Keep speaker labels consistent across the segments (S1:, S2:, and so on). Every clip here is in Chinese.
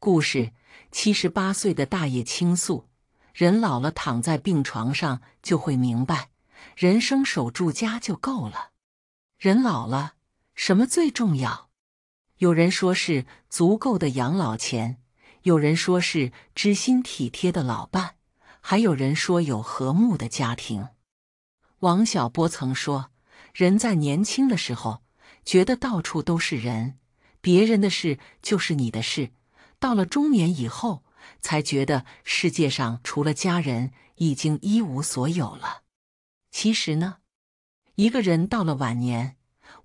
S1: 故事：七十八岁的大爷倾诉，人老了躺在病床上就会明白，人生守住家就够了。人老了，什么最重要？有人说是足够的养老钱，有人说是知心体贴的老伴，还有人说有和睦的家庭。王小波曾说：“人在年轻的时候，觉得到处都是人，别人的事就是你的事。”到了中年以后，才觉得世界上除了家人，已经一无所有了。其实呢，一个人到了晚年，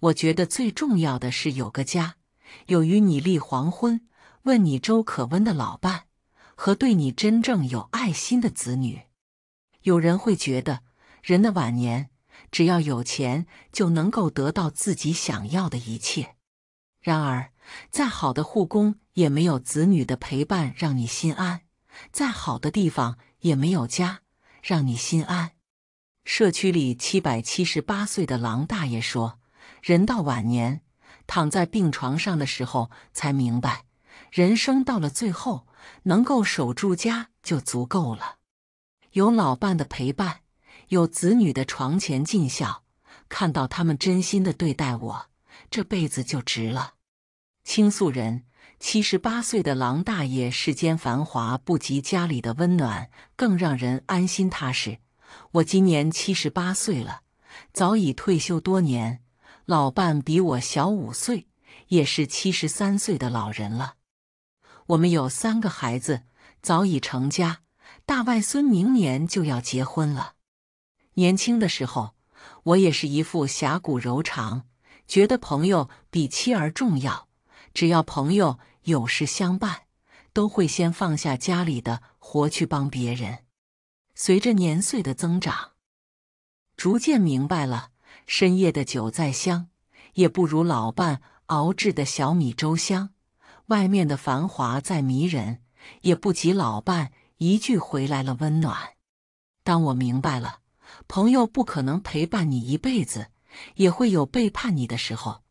S1: 我觉得最重要的是有个家，有与你立黄昏、问你粥可温的老伴，和对你真正有爱心的子女。有人会觉得，人的晚年只要有钱，就能够得到自己想要的一切。然而，再好的护工也没有子女的陪伴让你心安，再好的地方也没有家让你心安。社区里七百七十八岁的郎大爷说：“人到晚年，躺在病床上的时候才明白，人生到了最后，能够守住家就足够了。有老伴的陪伴，有子女的床前尽孝，看到他们真心的对待我，这辈子就值了。”倾诉人：七十八岁的郎大爷，世间繁华不及家里的温暖，更让人安心踏实。我今年七十八岁了，早已退休多年。老伴比我小五岁，也是七十三岁的老人了。我们有三个孩子，早已成家，大外孙明年就要结婚了。年轻的时候，我也是一副侠骨柔肠，觉得朋友比妻儿重要。只要朋友有事相伴，都会先放下家里的活去帮别人。随着年岁的增长，逐渐明白了，深夜的酒再香，也不如老伴熬制的小米粥香；外面的繁华再迷人，也不及老伴一句“回来了”温暖。当我明白了，朋友不可能陪伴你一辈子，也会有背叛你的时候，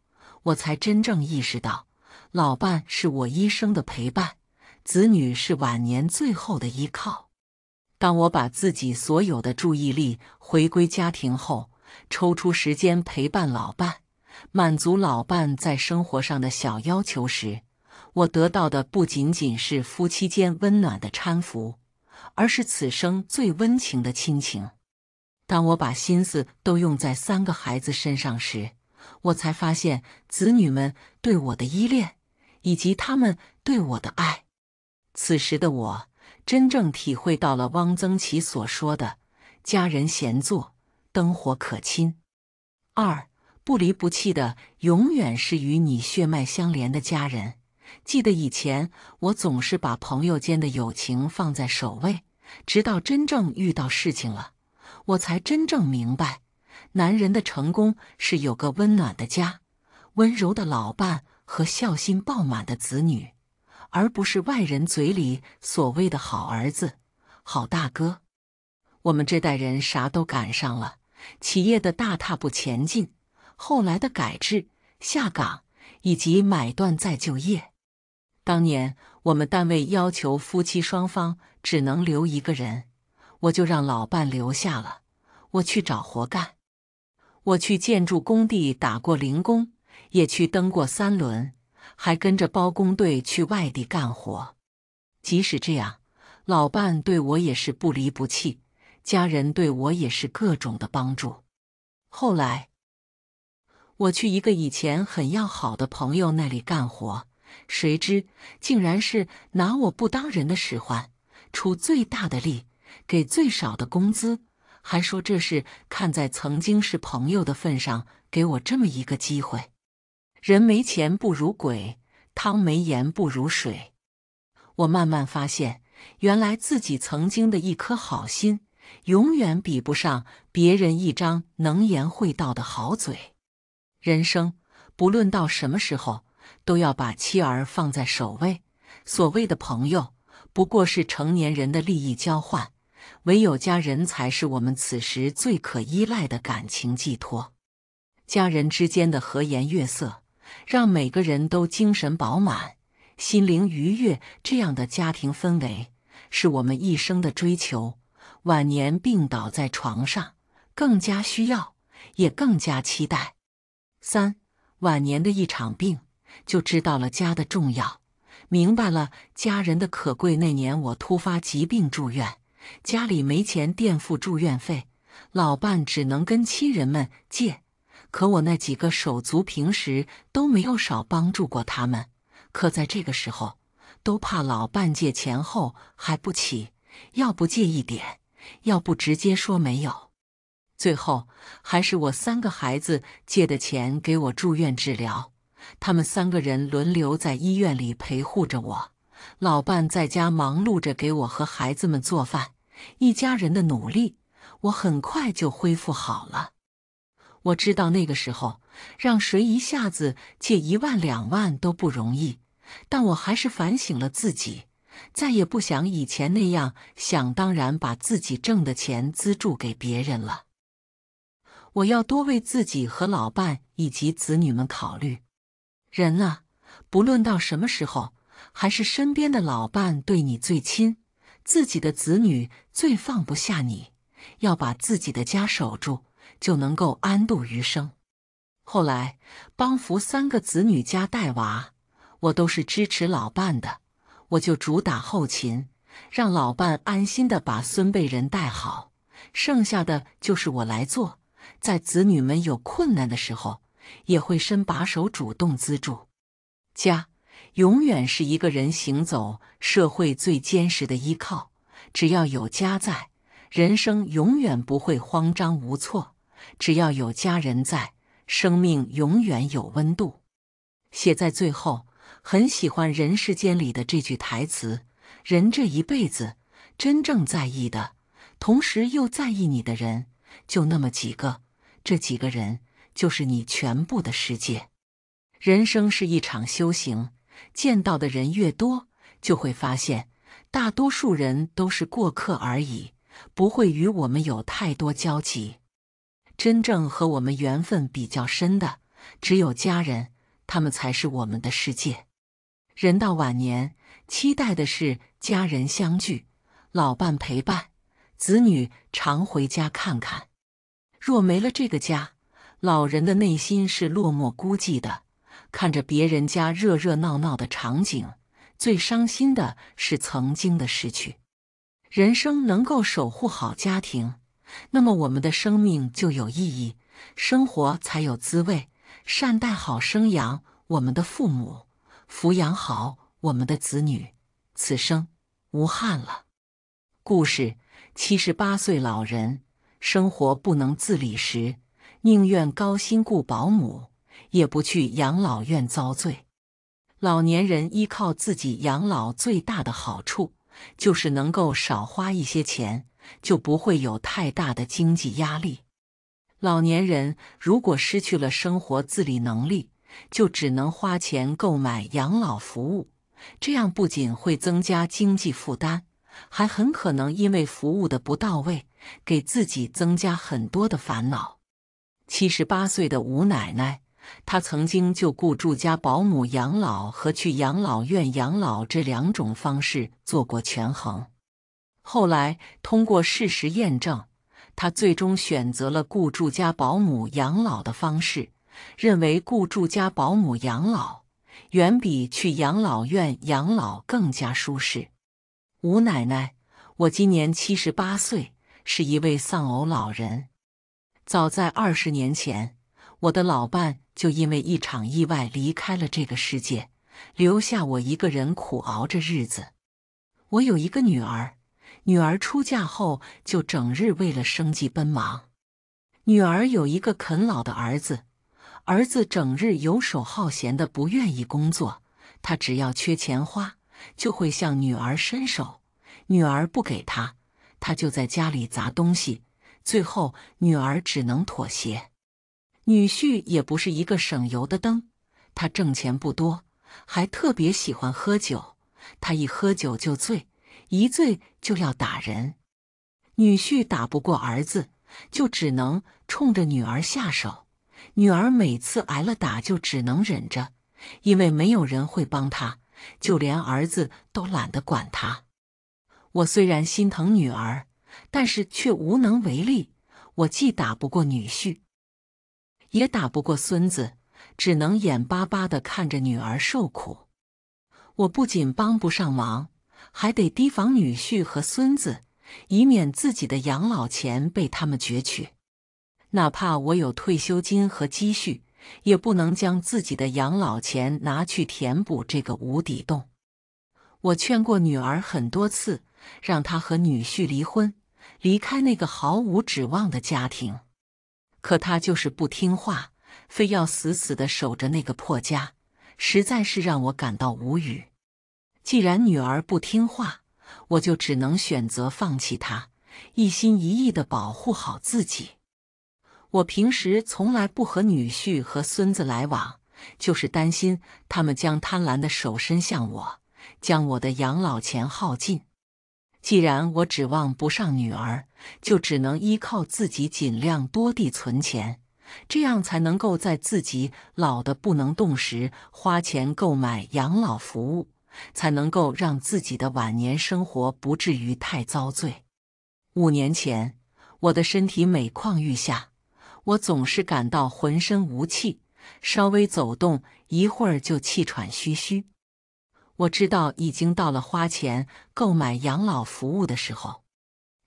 S1: 我才真正意识到。老伴是我一生的陪伴，子女是晚年最后的依靠。当我把自己所有的注意力回归家庭后，抽出时间陪伴老伴，满足老伴在生活上的小要求时，我得到的不仅仅是夫妻间温暖的搀扶，而是此生最温情的亲情。当我把心思都用在三个孩子身上时，我才发现子女们对我的依恋。以及他们对我的爱，此时的我真正体会到了汪曾祺所说的“家人闲坐，灯火可亲”。二不离不弃的，永远是与你血脉相连的家人。记得以前，我总是把朋友间的友情放在首位，直到真正遇到事情了，我才真正明白，男人的成功是有个温暖的家，温柔的老伴。和孝心爆满的子女，而不是外人嘴里所谓的好儿子、好大哥。我们这代人啥都赶上了：企业的大踏步前进，后来的改制、下岗以及买断再就业。当年我们单位要求夫妻双方只能留一个人，我就让老伴留下了，我去找活干。我去建筑工地打过零工。也去登过三轮，还跟着包工队去外地干活。即使这样，老伴对我也是不离不弃，家人对我也是各种的帮助。后来，我去一个以前很要好的朋友那里干活，谁知竟然是拿我不当人的使唤，出最大的力，给最少的工资，还说这是看在曾经是朋友的份上，给我这么一个机会。人没钱不如鬼，汤没盐不如水。我慢慢发现，原来自己曾经的一颗好心，永远比不上别人一张能言会道的好嘴。人生不论到什么时候，都要把妻儿放在首位。所谓的朋友，不过是成年人的利益交换。唯有家人才是我们此时最可依赖的感情寄托。家人之间的和颜悦色。让每个人都精神饱满、心灵愉悦，这样的家庭氛围是我们一生的追求。晚年病倒在床上，更加需要，也更加期待。三晚年的一场病，就知道了家的重要，明白了家人的可贵。那年我突发疾病住院，家里没钱垫付住院费，老伴只能跟亲人们借。可我那几个手足平时都没有少帮助过他们，可在这个时候，都怕老伴借钱后还不起，要不借一点，要不直接说没有。最后还是我三个孩子借的钱给我住院治疗，他们三个人轮流在医院里陪护着我，老伴在家忙碌着给我和孩子们做饭，一家人的努力，我很快就恢复好了。我知道那个时候，让谁一下子借一万两万都不容易，但我还是反省了自己，再也不想以前那样想当然把自己挣的钱资助给别人了。我要多为自己和老伴以及子女们考虑。人啊，不论到什么时候，还是身边的老伴对你最亲，自己的子女最放不下你，要把自己的家守住。就能够安度余生。后来帮扶三个子女家带娃，我都是支持老伴的。我就主打后勤，让老伴安心的把孙辈人带好，剩下的就是我来做。在子女们有困难的时候，也会伸把手，主动资助。家永远是一个人行走社会最坚实的依靠。只要有家在，人生永远不会慌张无措。只要有家人在，生命永远有温度。写在最后，很喜欢《人世间》里的这句台词：“人这一辈子，真正在意的，同时又在意你的人，就那么几个。这几个人，就是你全部的世界。”人生是一场修行，见到的人越多，就会发现，大多数人都是过客而已，不会与我们有太多交集。真正和我们缘分比较深的，只有家人，他们才是我们的世界。人到晚年，期待的是家人相聚，老伴陪伴，子女常回家看看。若没了这个家，老人的内心是落寞孤寂的。看着别人家热热闹闹的场景，最伤心的是曾经的失去。人生能够守护好家庭。那么我们的生命就有意义，生活才有滋味。善待好生养我们的父母，抚养好我们的子女，此生无憾了。故事：七十八岁老人生活不能自理时，宁愿高薪雇保姆，也不去养老院遭罪。老年人依靠自己养老最大的好处，就是能够少花一些钱。就不会有太大的经济压力。老年人如果失去了生活自理能力，就只能花钱购买养老服务，这样不仅会增加经济负担，还很可能因为服务的不到位，给自己增加很多的烦恼。七十八岁的吴奶奶，她曾经就雇住家保姆养老和去养老院养老这两种方式做过权衡。后来通过事实验证，他最终选择了雇住家保姆养老的方式，认为雇住家保姆养老远比去养老院养老更加舒适。吴奶奶，我今年七十八岁，是一位丧偶老人。早在二十年前，我的老伴就因为一场意外离开了这个世界，留下我一个人苦熬着日子。我有一个女儿。女儿出嫁后，就整日为了生计奔忙。女儿有一个啃老的儿子，儿子整日游手好闲的，不愿意工作。他只要缺钱花，就会向女儿伸手。女儿不给他，他就在家里砸东西。最后，女儿只能妥协。女婿也不是一个省油的灯，他挣钱不多，还特别喜欢喝酒。他一喝酒就醉，一醉。就要打人，女婿打不过儿子，就只能冲着女儿下手。女儿每次挨了打，就只能忍着，因为没有人会帮她，就连儿子都懒得管她。我虽然心疼女儿，但是却无能为力。我既打不过女婿，也打不过孙子，只能眼巴巴的看着女儿受苦。我不仅帮不上忙。还得提防女婿和孙子，以免自己的养老钱被他们攫取。哪怕我有退休金和积蓄，也不能将自己的养老钱拿去填补这个无底洞。我劝过女儿很多次，让她和女婿离婚，离开那个毫无指望的家庭，可她就是不听话，非要死死的守着那个破家，实在是让我感到无语。既然女儿不听话，我就只能选择放弃她，一心一意的保护好自己。我平时从来不和女婿和孙子来往，就是担心他们将贪婪的手伸向我，将我的养老钱耗尽。既然我指望不上女儿，就只能依靠自己，尽量多地存钱，这样才能够在自己老的不能动时花钱购买养老服务。才能够让自己的晚年生活不至于太遭罪。五年前，我的身体每况愈下，我总是感到浑身无气，稍微走动一会儿就气喘吁吁。我知道已经到了花钱购买养老服务的时候，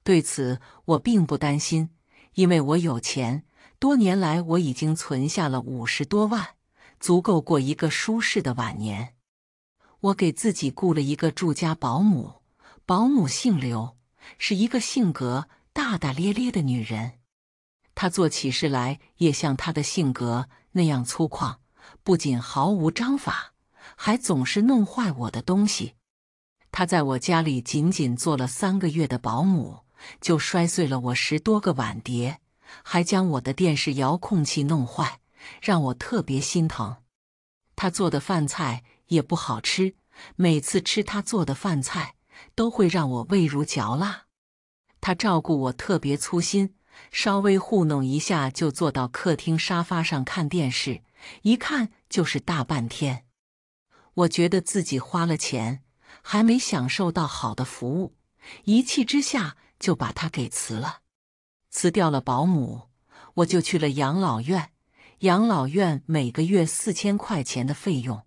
S1: 对此我并不担心，因为我有钱。多年来，我已经存下了五十多万，足够过一个舒适的晚年。我给自己雇了一个住家保姆，保姆姓刘，是一个性格大大咧咧的女人。她做起事来也像她的性格那样粗犷，不仅毫无章法，还总是弄坏我的东西。她在我家里仅仅做了三个月的保姆，就摔碎了我十多个碗碟，还将我的电视遥控器弄坏，让我特别心疼。她做的饭菜。也不好吃，每次吃他做的饭菜都会让我味如嚼蜡。他照顾我特别粗心，稍微糊弄一下就坐到客厅沙发上看电视，一看就是大半天。我觉得自己花了钱还没享受到好的服务，一气之下就把他给辞了。辞掉了保姆，我就去了养老院。养老院每个月四千块钱的费用。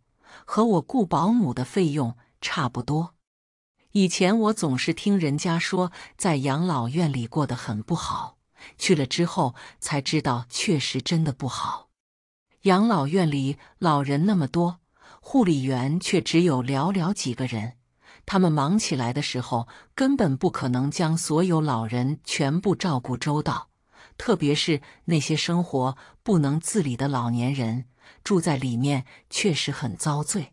S1: 和我雇保姆的费用差不多。以前我总是听人家说在养老院里过得很不好，去了之后才知道确实真的不好。养老院里老人那么多，护理员却只有寥寥几个人，他们忙起来的时候根本不可能将所有老人全部照顾周到，特别是那些生活不能自理的老年人。住在里面确实很遭罪。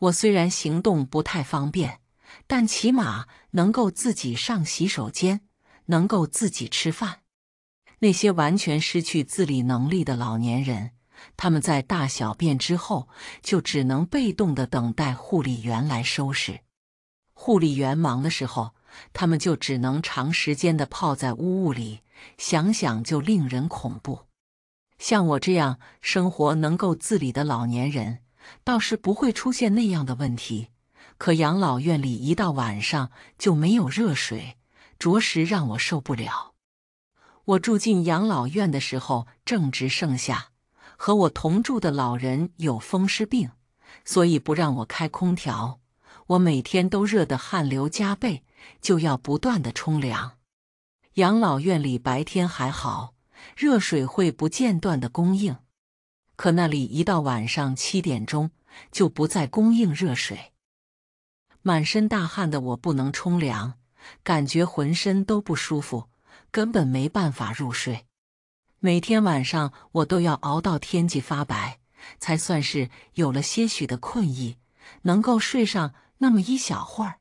S1: 我虽然行动不太方便，但起码能够自己上洗手间，能够自己吃饭。那些完全失去自理能力的老年人，他们在大小便之后就只能被动的等待护理员来收拾。护理员忙的时候，他们就只能长时间的泡在污物里，想想就令人恐怖。像我这样生活能够自理的老年人，倒是不会出现那样的问题。可养老院里一到晚上就没有热水，着实让我受不了。我住进养老院的时候正值盛夏，和我同住的老人有风湿病，所以不让我开空调。我每天都热得汗流浃背，就要不断的冲凉。养老院里白天还好。热水会不间断的供应，可那里一到晚上七点钟就不再供应热水。满身大汗的我不能冲凉，感觉浑身都不舒服，根本没办法入睡。每天晚上我都要熬到天际发白，才算是有了些许的困意，能够睡上那么一小会儿。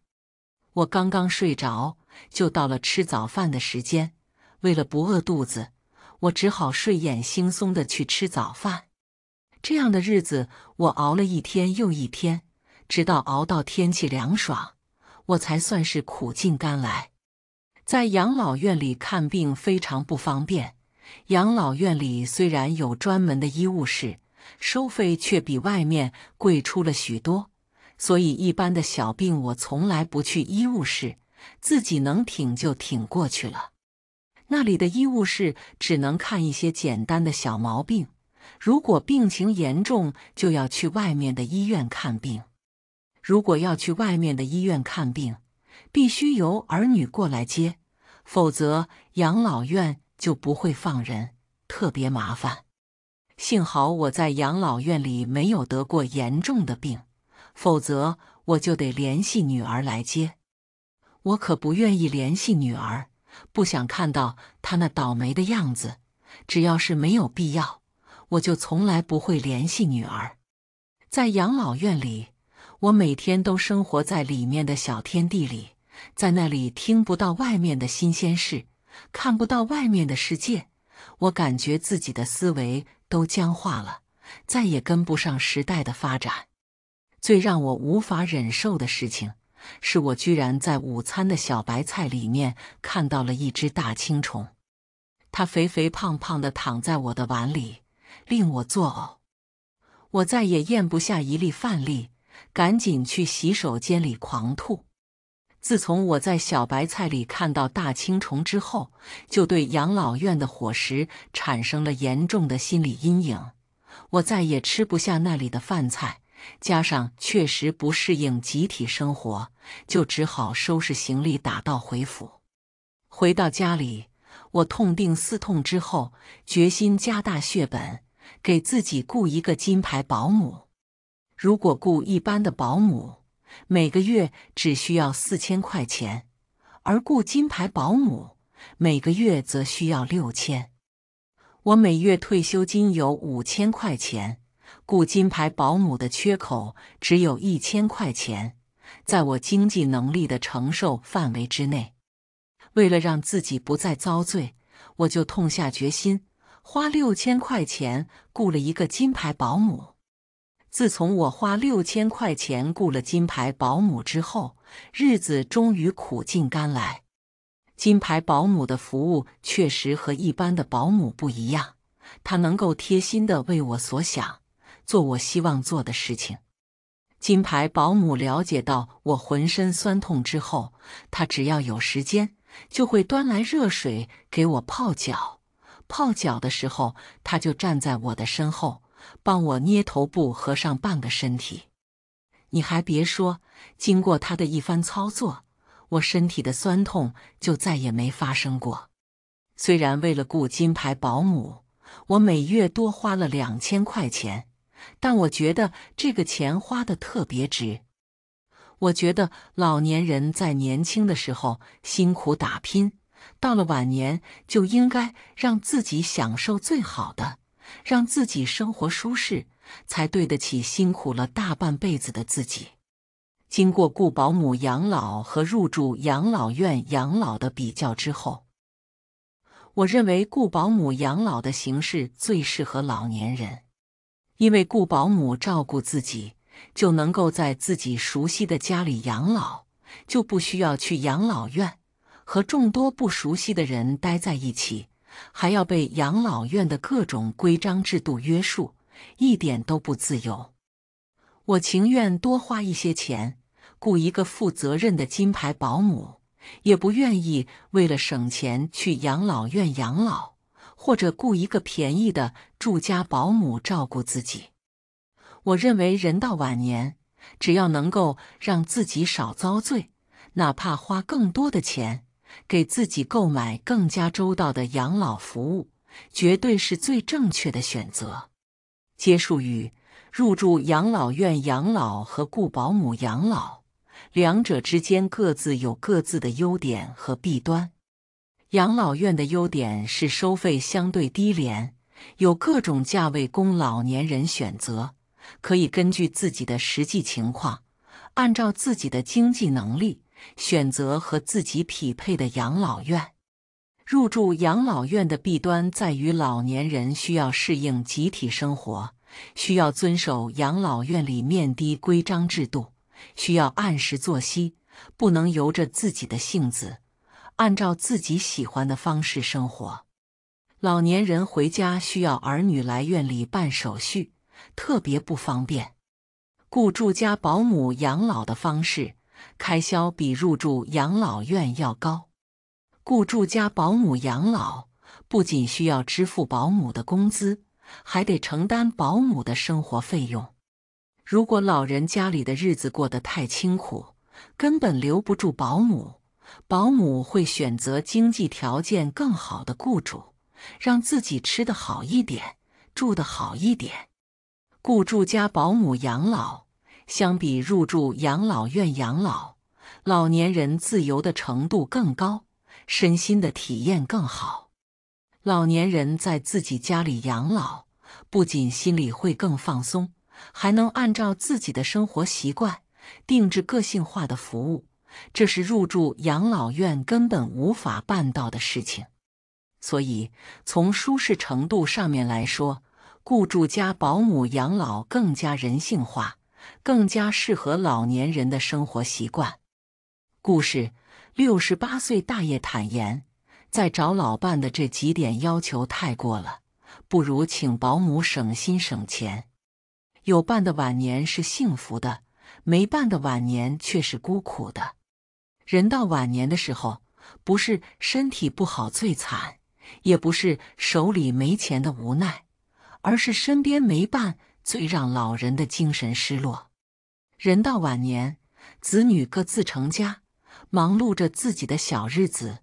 S1: 我刚刚睡着，就到了吃早饭的时间，为了不饿肚子。我只好睡眼惺忪的去吃早饭。这样的日子我熬了一天又一天，直到熬到天气凉爽，我才算是苦尽甘来。在养老院里看病非常不方便。养老院里虽然有专门的医务室，收费却比外面贵出了许多，所以一般的小病我从来不去医务室，自己能挺就挺过去了。那里的医务室只能看一些简单的小毛病，如果病情严重，就要去外面的医院看病。如果要去外面的医院看病，必须由儿女过来接，否则养老院就不会放人，特别麻烦。幸好我在养老院里没有得过严重的病，否则我就得联系女儿来接，我可不愿意联系女儿。不想看到他那倒霉的样子，只要是没有必要，我就从来不会联系女儿。在养老院里，我每天都生活在里面的小天地里，在那里听不到外面的新鲜事，看不到外面的世界，我感觉自己的思维都僵化了，再也跟不上时代的发展。最让我无法忍受的事情。是我居然在午餐的小白菜里面看到了一只大青虫，它肥肥胖胖的躺在我的碗里，令我作呕。我再也咽不下一粒饭粒，赶紧去洗手间里狂吐。自从我在小白菜里看到大青虫之后，就对养老院的伙食产生了严重的心理阴影，我再也吃不下那里的饭菜。加上确实不适应集体生活，就只好收拾行李打道回府。回到家里，我痛定思痛之后，决心加大血本，给自己雇一个金牌保姆。如果雇一般的保姆，每个月只需要四千块钱，而雇金牌保姆，每个月则需要六千。我每月退休金有五千块钱。雇金牌保姆的缺口只有一千块钱，在我经济能力的承受范围之内。为了让自己不再遭罪，我就痛下决心，花六千块钱雇了一个金牌保姆。自从我花六千块钱雇了金牌保姆之后，日子终于苦尽甘来。金牌保姆的服务确实和一般的保姆不一样，她能够贴心的为我所想。做我希望做的事情。金牌保姆了解到我浑身酸痛之后，她只要有时间就会端来热水给我泡脚。泡脚的时候，她就站在我的身后，帮我捏头部和上半个身体。你还别说，经过他的一番操作，我身体的酸痛就再也没发生过。虽然为了雇金牌保姆，我每月多花了两千块钱。但我觉得这个钱花的特别值。我觉得老年人在年轻的时候辛苦打拼，到了晚年就应该让自己享受最好的，让自己生活舒适，才对得起辛苦了大半辈子的自己。经过雇保姆养老和入住养老院养老的比较之后，我认为雇保姆养老的形式最适合老年人。因为雇保姆照顾自己，就能够在自己熟悉的家里养老，就不需要去养老院和众多不熟悉的人待在一起，还要被养老院的各种规章制度约束，一点都不自由。我情愿多花一些钱雇一个负责任的金牌保姆，也不愿意为了省钱去养老院养老。或者雇一个便宜的住家保姆照顾自己。我认为，人到晚年，只要能够让自己少遭罪，哪怕花更多的钱，给自己购买更加周到的养老服务，绝对是最正确的选择。结束语：入住养老院养老和雇保姆养老，两者之间各自有各自的优点和弊端。养老院的优点是收费相对低廉，有各种价位供老年人选择，可以根据自己的实际情况，按照自己的经济能力选择和自己匹配的养老院。入住养老院的弊端在于老年人需要适应集体生活，需要遵守养老院里面的规章制度，需要按时作息，不能由着自己的性子。按照自己喜欢的方式生活，老年人回家需要儿女来院里办手续，特别不方便。雇住家保姆养老的方式，开销比入住养老院要高。雇住家保姆养老，不仅需要支付保姆的工资，还得承担保姆的生活费用。如果老人家里的日子过得太清苦，根本留不住保姆。保姆会选择经济条件更好的雇主，让自己吃得好一点，住得好一点。雇住家保姆养老，相比入住养老院养老，老年人自由的程度更高，身心的体验更好。老年人在自己家里养老，不仅心里会更放松，还能按照自己的生活习惯，定制个性化的服务。这是入住养老院根本无法办到的事情，所以从舒适程度上面来说，雇住家保姆养老更加人性化，更加适合老年人的生活习惯。故事：六十八岁大爷坦言，在找老伴的这几点要求太过了，不如请保姆省心省钱。有伴的晚年是幸福的，没伴的晚年却是孤苦的。人到晚年的时候，不是身体不好最惨，也不是手里没钱的无奈，而是身边没伴最让老人的精神失落。人到晚年，子女各自成家，忙碌着自己的小日子，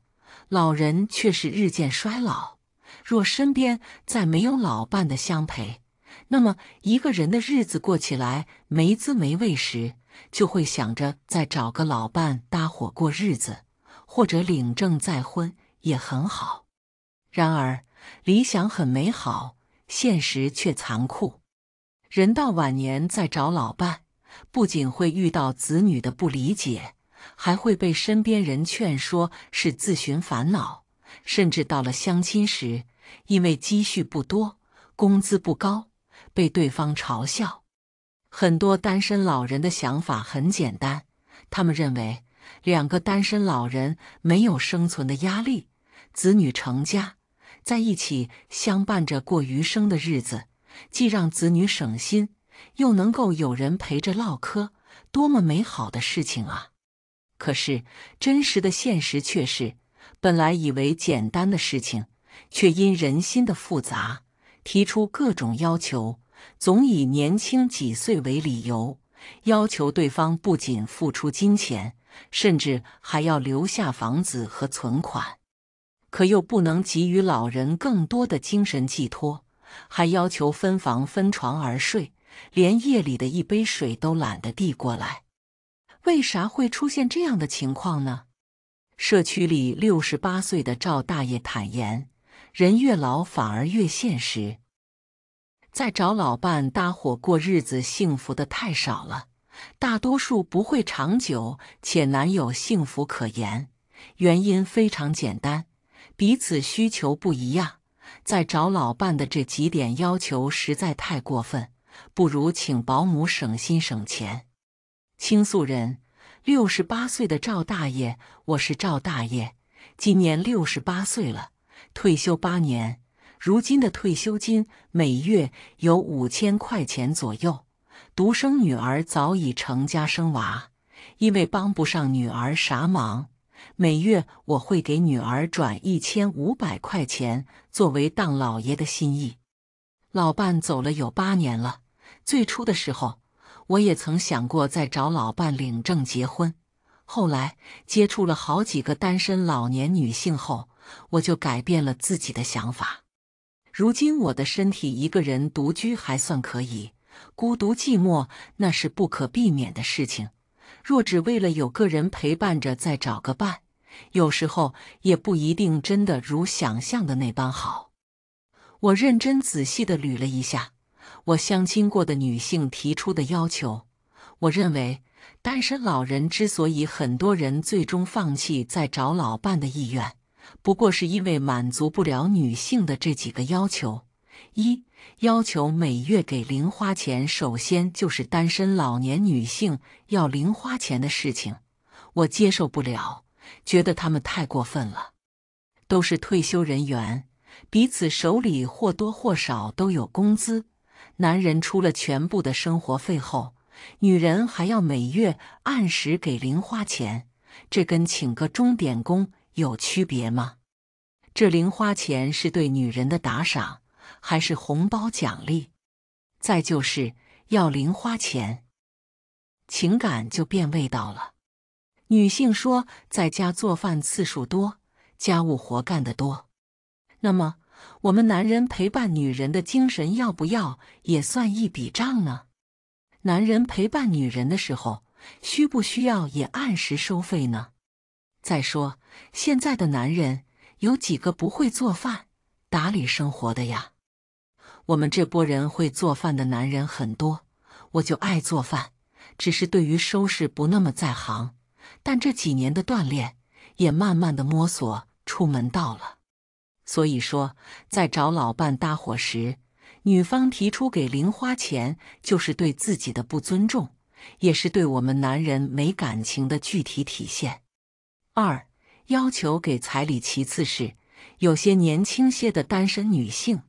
S1: 老人却是日渐衰老。若身边再没有老伴的相陪，那么一个人的日子过起来没滋没味时。就会想着再找个老伴搭伙过日子，或者领证再婚也很好。然而，理想很美好，现实却残酷。人到晚年再找老伴，不仅会遇到子女的不理解，还会被身边人劝说是自寻烦恼，甚至到了相亲时，因为积蓄不多、工资不高，被对方嘲笑。很多单身老人的想法很简单，他们认为两个单身老人没有生存的压力，子女成家，在一起相伴着过余生的日子，既让子女省心，又能够有人陪着唠嗑，多么美好的事情啊！可是，真实的现实却是，本来以为简单的事情，却因人心的复杂，提出各种要求。总以年轻几岁为理由，要求对方不仅付出金钱，甚至还要留下房子和存款，可又不能给予老人更多的精神寄托，还要求分房分床而睡，连夜里的一杯水都懒得递过来。为啥会出现这样的情况呢？社区里六十八岁的赵大爷坦言：“人越老，反而越现实。”在找老伴搭伙过日子，幸福的太少了，大多数不会长久，且难有幸福可言。原因非常简单，彼此需求不一样。在找老伴的这几点要求实在太过分，不如请保姆省心省钱。倾诉人：六十八岁的赵大爷，我是赵大爷，今年六十八岁了，退休八年。如今的退休金每月有五千块钱左右，独生女儿早已成家生娃，因为帮不上女儿啥忙，每月我会给女儿转一千五百块钱作为当老爷的心意。老伴走了有八年了，最初的时候我也曾想过再找老伴领证结婚，后来接触了好几个单身老年女性后，我就改变了自己的想法。如今我的身体一个人独居还算可以，孤独寂寞那是不可避免的事情。若只为了有个人陪伴着再找个伴，有时候也不一定真的如想象的那般好。我认真仔细的捋了一下我相亲过的女性提出的要求，我认为单身老人之所以很多人最终放弃再找老伴的意愿。不过是因为满足不了女性的这几个要求：一要求每月给零花钱，首先就是单身老年女性要零花钱的事情，我接受不了，觉得他们太过分了。都是退休人员，彼此手里或多或少都有工资，男人出了全部的生活费后，女人还要每月按时给零花钱，这跟请个钟点工。有区别吗？这零花钱是对女人的打赏，还是红包奖励？再就是要零花钱，情感就变味道了。女性说在家做饭次数多，家务活干得多，那么我们男人陪伴女人的精神要不要也算一笔账呢？男人陪伴女人的时候，需不需要也按时收费呢？再说，现在的男人有几个不会做饭、打理生活的呀？我们这波人会做饭的男人很多，我就爱做饭，只是对于收拾不那么在行。但这几年的锻炼，也慢慢的摸索出门道了。所以说，在找老伴搭伙时，女方提出给零花钱，就是对自己的不尊重，也是对我们男人没感情的具体体现。二要求给彩礼，其次是有些年轻些的单身女性，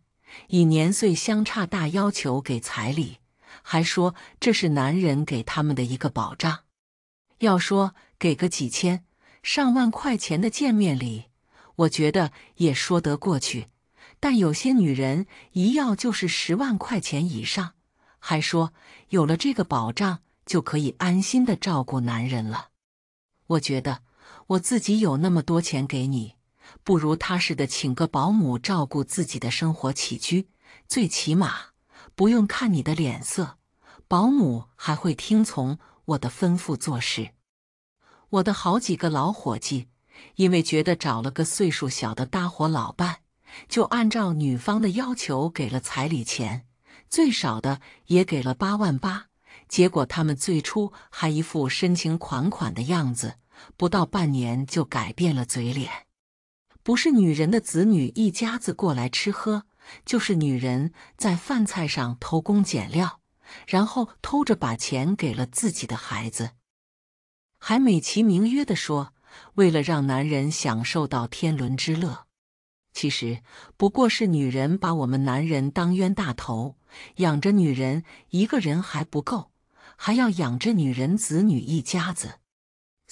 S1: 以年岁相差大要求给彩礼，还说这是男人给他们的一个保障。要说给个几千、上万块钱的见面礼，我觉得也说得过去。但有些女人一要就是十万块钱以上，还说有了这个保障就可以安心的照顾男人了。我觉得。我自己有那么多钱给你，不如踏实的请个保姆照顾自己的生活起居，最起码不用看你的脸色。保姆还会听从我的吩咐做事。我的好几个老伙计，因为觉得找了个岁数小的搭伙老伴，就按照女方的要求给了彩礼钱，最少的也给了八万八。结果他们最初还一副深情款款的样子。不到半年就改变了嘴脸，不是女人的子女一家子过来吃喝，就是女人在饭菜上偷工减料，然后偷着把钱给了自己的孩子，还美其名曰的说为了让男人享受到天伦之乐，其实不过是女人把我们男人当冤大头，养着女人一个人还不够，还要养着女人子女一家子。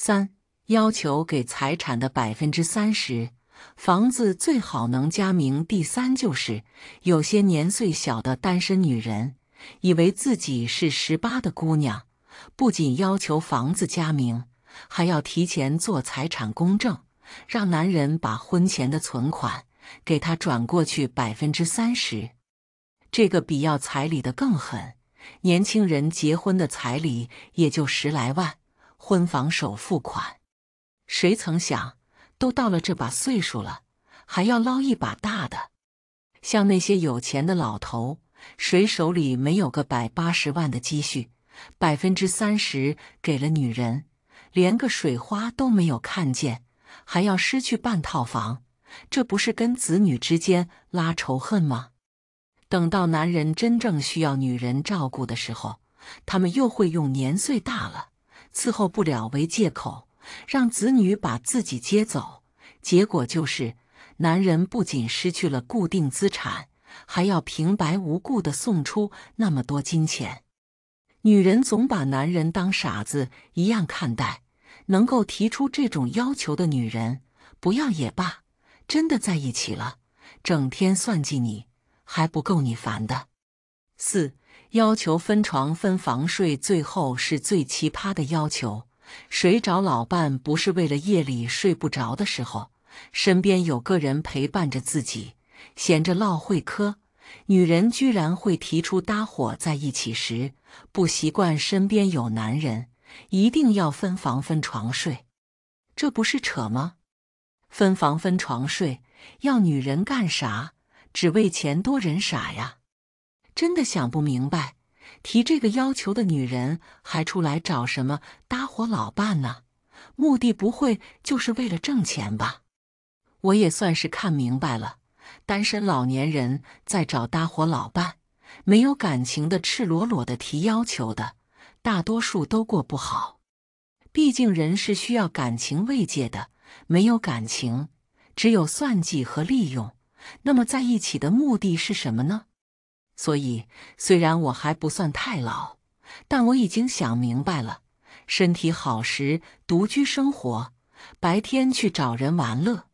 S1: 三要求给财产的百分之三十，房子最好能加名。第三就是，有些年岁小的单身女人，以为自己是十八的姑娘，不仅要求房子加名，还要提前做财产公证，让男人把婚前的存款给她转过去百分之三十。这个比要彩礼的更狠。年轻人结婚的彩礼也就十来万。婚房首付款，谁曾想都到了这把岁数了，还要捞一把大的？像那些有钱的老头，谁手里没有个百八十万的积蓄？百分之三十给了女人，连个水花都没有看见，还要失去半套房，这不是跟子女之间拉仇恨吗？等到男人真正需要女人照顾的时候，他们又会用年岁大了。伺候不了为借口，让子女把自己接走，结果就是男人不仅失去了固定资产，还要平白无故的送出那么多金钱。女人总把男人当傻子一样看待，能够提出这种要求的女人，不要也罢。真的在一起了，整天算计你，还不够你烦的。四。要求分床分房睡，最后是最奇葩的要求。谁找老伴不是为了夜里睡不着的时候，身边有个人陪伴着自己，闲着唠会嗑？女人居然会提出搭伙在一起时，不习惯身边有男人，一定要分房分床睡，这不是扯吗？分房分床睡要女人干啥？只为钱多人傻呀？真的想不明白，提这个要求的女人还出来找什么搭伙老伴呢？目的不会就是为了挣钱吧？我也算是看明白了，单身老年人在找搭伙老伴，没有感情的、赤裸裸的提要求的，大多数都过不好。毕竟人是需要感情慰藉的，没有感情，只有算计和利用。那么在一起的目的是什么呢？所以，虽然我还不算太老，但我已经想明白了：身体好时独居生活，白天去找人玩乐，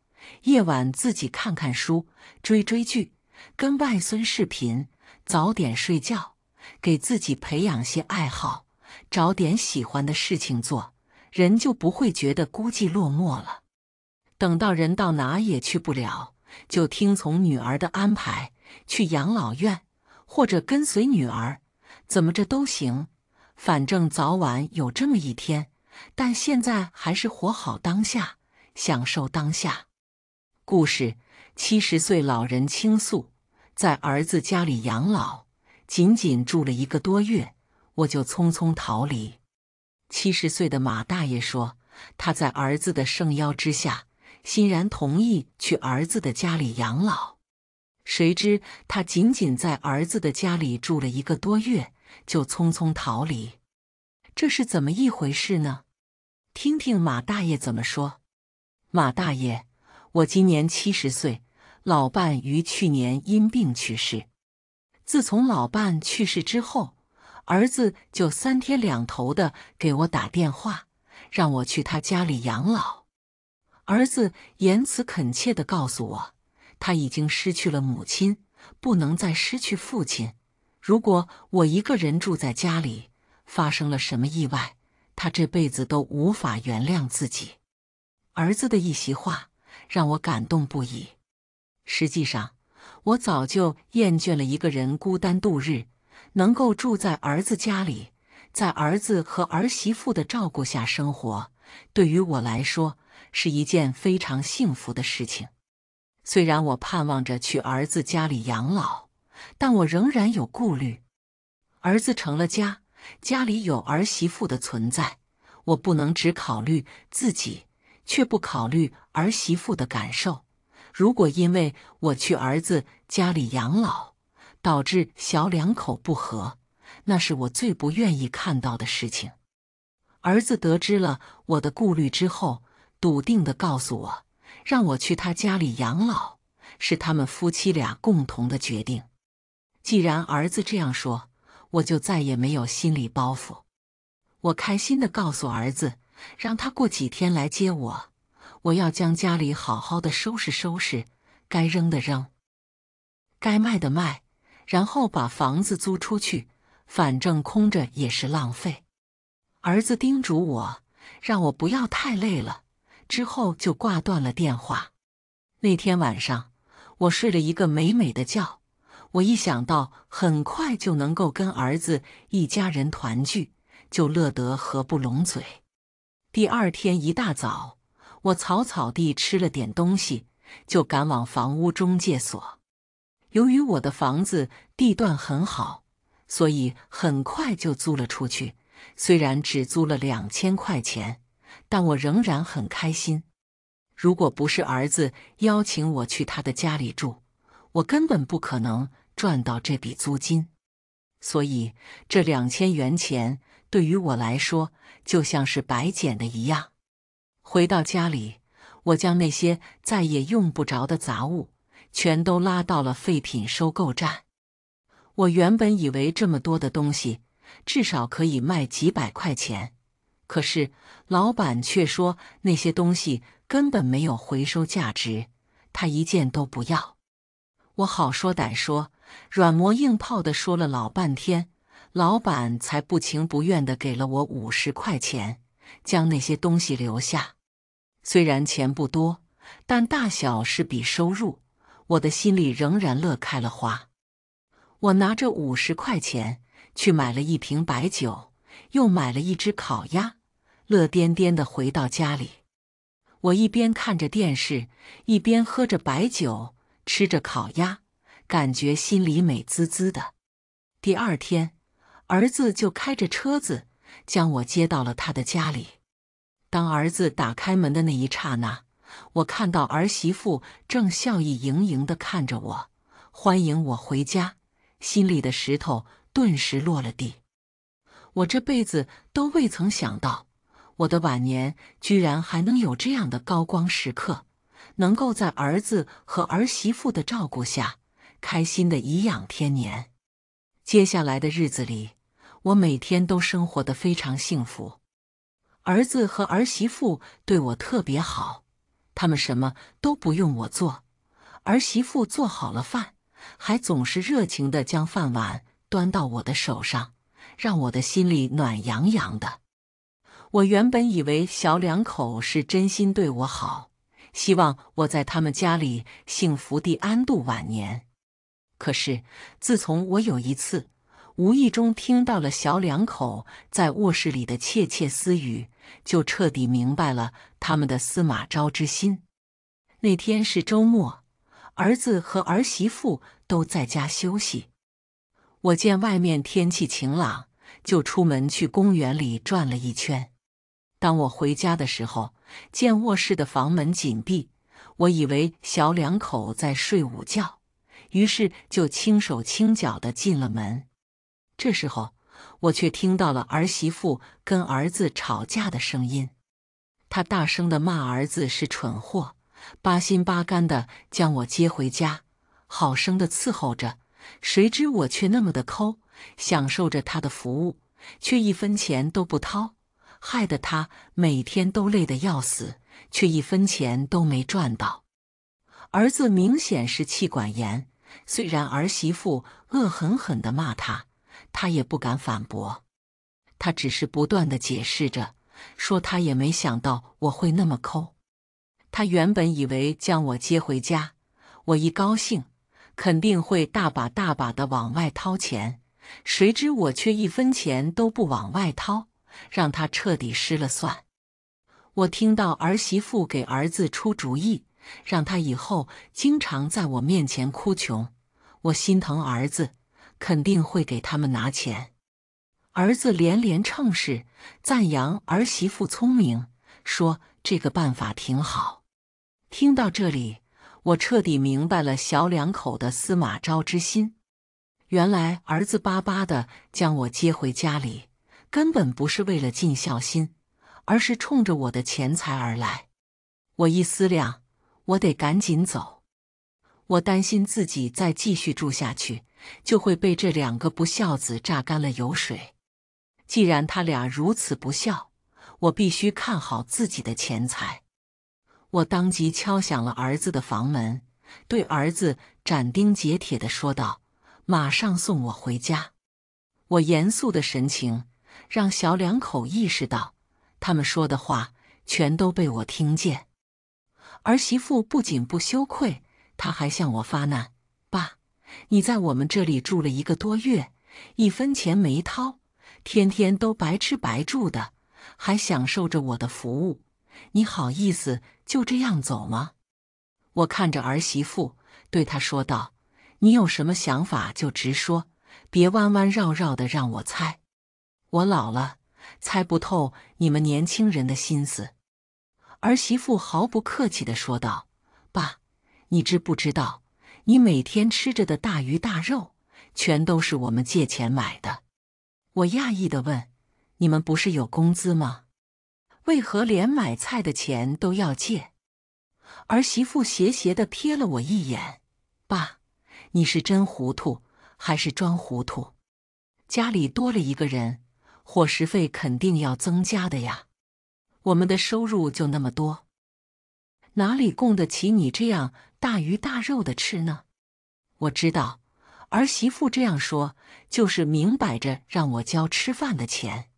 S1: 夜晚自己看看书、追追剧、跟外孙视频，早点睡觉，给自己培养些爱好，找点喜欢的事情做，人就不会觉得孤寂落寞了。等到人到哪也去不了，就听从女儿的安排去养老院。或者跟随女儿，怎么着都行，反正早晚有这么一天。但现在还是活好当下，享受当下。故事：七十岁老人倾诉，在儿子家里养老，仅仅住了一个多月，我就匆匆逃离。七十岁的马大爷说，他在儿子的盛邀之下，欣然同意去儿子的家里养老。谁知他仅仅在儿子的家里住了一个多月，就匆匆逃离。这是怎么一回事呢？听听马大爷怎么说。马大爷，我今年七十岁，老伴于去年因病去世。自从老伴去世之后，儿子就三天两头的给我打电话，让我去他家里养老。儿子言辞恳切的告诉我。他已经失去了母亲，不能再失去父亲。如果我一个人住在家里，发生了什么意外，他这辈子都无法原谅自己。儿子的一席话让我感动不已。实际上，我早就厌倦了一个人孤单度日，能够住在儿子家里，在儿子和儿媳妇的照顾下生活，对于我来说是一件非常幸福的事情。虽然我盼望着去儿子家里养老，但我仍然有顾虑。儿子成了家，家里有儿媳妇的存在，我不能只考虑自己，却不考虑儿媳妇的感受。如果因为我去儿子家里养老，导致小两口不和，那是我最不愿意看到的事情。儿子得知了我的顾虑之后，笃定地告诉我。让我去他家里养老，是他们夫妻俩共同的决定。既然儿子这样说，我就再也没有心理包袱。我开心的告诉儿子，让他过几天来接我。我要将家里好好的收拾收拾，该扔的扔，该卖的卖，然后把房子租出去，反正空着也是浪费。儿子叮嘱我，让我不要太累了。之后就挂断了电话。那天晚上，我睡了一个美美的觉。我一想到很快就能够跟儿子一家人团聚，就乐得合不拢嘴。第二天一大早，我草草地吃了点东西，就赶往房屋中介所。由于我的房子地段很好，所以很快就租了出去。虽然只租了两千块钱。但我仍然很开心。如果不是儿子邀请我去他的家里住，我根本不可能赚到这笔租金。所以这两千元钱对于我来说就像是白捡的一样。回到家里，我将那些再也用不着的杂物全都拉到了废品收购站。我原本以为这么多的东西至少可以卖几百块钱。可是老板却说那些东西根本没有回收价值，他一件都不要。我好说歹说，软磨硬泡的说了老半天，老板才不情不愿的给了我五十块钱，将那些东西留下。虽然钱不多，但大小是笔收入，我的心里仍然乐开了花。我拿着五十块钱去买了一瓶白酒。又买了一只烤鸭，乐颠颠的回到家里。我一边看着电视，一边喝着白酒，吃着烤鸭，感觉心里美滋滋的。第二天，儿子就开着车子将我接到了他的家里。当儿子打开门的那一刹那，我看到儿媳妇正笑意盈盈的看着我，欢迎我回家，心里的石头顿时落了地。我这辈子都未曾想到，我的晚年居然还能有这样的高光时刻，能够在儿子和儿媳妇的照顾下，开心的颐养天年。接下来的日子里，我每天都生活的非常幸福。儿子和儿媳妇对我特别好，他们什么都不用我做，儿媳妇做好了饭，还总是热情地将饭碗端到我的手上。让我的心里暖洋洋的。我原本以为小两口是真心对我好，希望我在他们家里幸福地安度晚年。可是，自从我有一次无意中听到了小两口在卧室里的窃窃私语，就彻底明白了他们的司马昭之心。那天是周末，儿子和儿媳妇都在家休息。我见外面天气晴朗，就出门去公园里转了一圈。当我回家的时候，见卧室的房门紧闭，我以为小两口在睡午觉，于是就轻手轻脚的进了门。这时候，我却听到了儿媳妇跟儿子吵架的声音。她大声的骂儿子是蠢货，八心八肝的将我接回家，好生的伺候着。谁知我却那么的抠，享受着他的服务，却一分钱都不掏，害得他每天都累得要死，却一分钱都没赚到。儿子明显是气管炎，虽然儿媳妇恶狠狠地骂他，他也不敢反驳，他只是不断地解释着，说他也没想到我会那么抠。他原本以为将我接回家，我一高兴。肯定会大把大把的往外掏钱，谁知我却一分钱都不往外掏，让他彻底失了算。我听到儿媳妇给儿子出主意，让他以后经常在我面前哭穷，我心疼儿子，肯定会给他们拿钱。儿子连连称是，赞扬儿媳妇聪明，说这个办法挺好。听到这里。我彻底明白了小两口的司马昭之心。原来儿子巴巴的将我接回家里，根本不是为了尽孝心，而是冲着我的钱财而来。我一思量，我得赶紧走。我担心自己再继续住下去，就会被这两个不孝子榨干了油水。既然他俩如此不孝，我必须看好自己的钱财。我当即敲响了儿子的房门，对儿子斩钉截铁地说道：“马上送我回家！”我严肃的神情让小两口意识到，他们说的话全都被我听见。儿媳妇不仅不羞愧，她还向我发难：“爸，你在我们这里住了一个多月，一分钱没掏，天天都白吃白住的，还享受着我的服务，你好意思？”就这样走吗？我看着儿媳妇，对她说道：“你有什么想法就直说，别弯弯绕绕的让我猜。我老了，猜不透你们年轻人的心思。”儿媳妇毫不客气的说道：“爸，你知不知道，你每天吃着的大鱼大肉，全都是我们借钱买的？”我讶异的问：“你们不是有工资吗？”为何连买菜的钱都要借？儿媳妇斜斜的瞥了我一眼：“爸，你是真糊涂，还是装糊涂？家里多了一个人，伙食费肯定要增加的呀。我们的收入就那么多，哪里供得起你这样大鱼大肉的吃呢？”我知道，儿媳妇这样说，就是明摆着让我交吃饭的钱。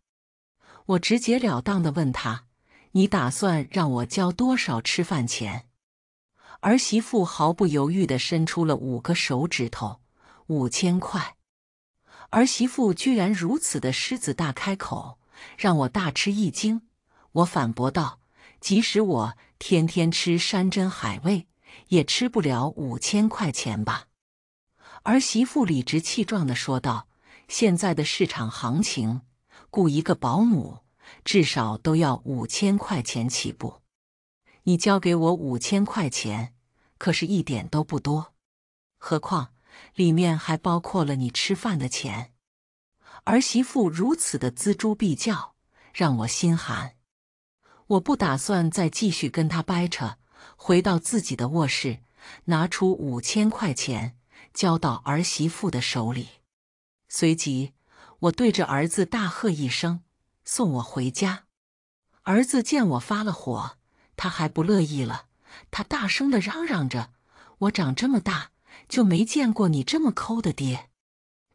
S1: 我直截了当地问他：“你打算让我交多少吃饭钱？”儿媳妇毫不犹豫地伸出了五个手指头：“五千块。”儿媳妇居然如此的狮子大开口，让我大吃一惊。我反驳道：“即使我天天吃山珍海味，也吃不了五千块钱吧？”儿媳妇理直气壮地说道：“现在的市场行情。”雇一个保姆至少都要五千块钱起步，你交给我五千块钱，可是一点都不多，何况里面还包括了你吃饭的钱。儿媳妇如此的锱铢必较，让我心寒。我不打算再继续跟她掰扯，回到自己的卧室，拿出五千块钱交到儿媳妇的手里，随即。我对着儿子大喝一声：“送我回家！”儿子见我发了火，他还不乐意了，他大声的嚷嚷着：“我长这么大就没见过你这么抠的爹！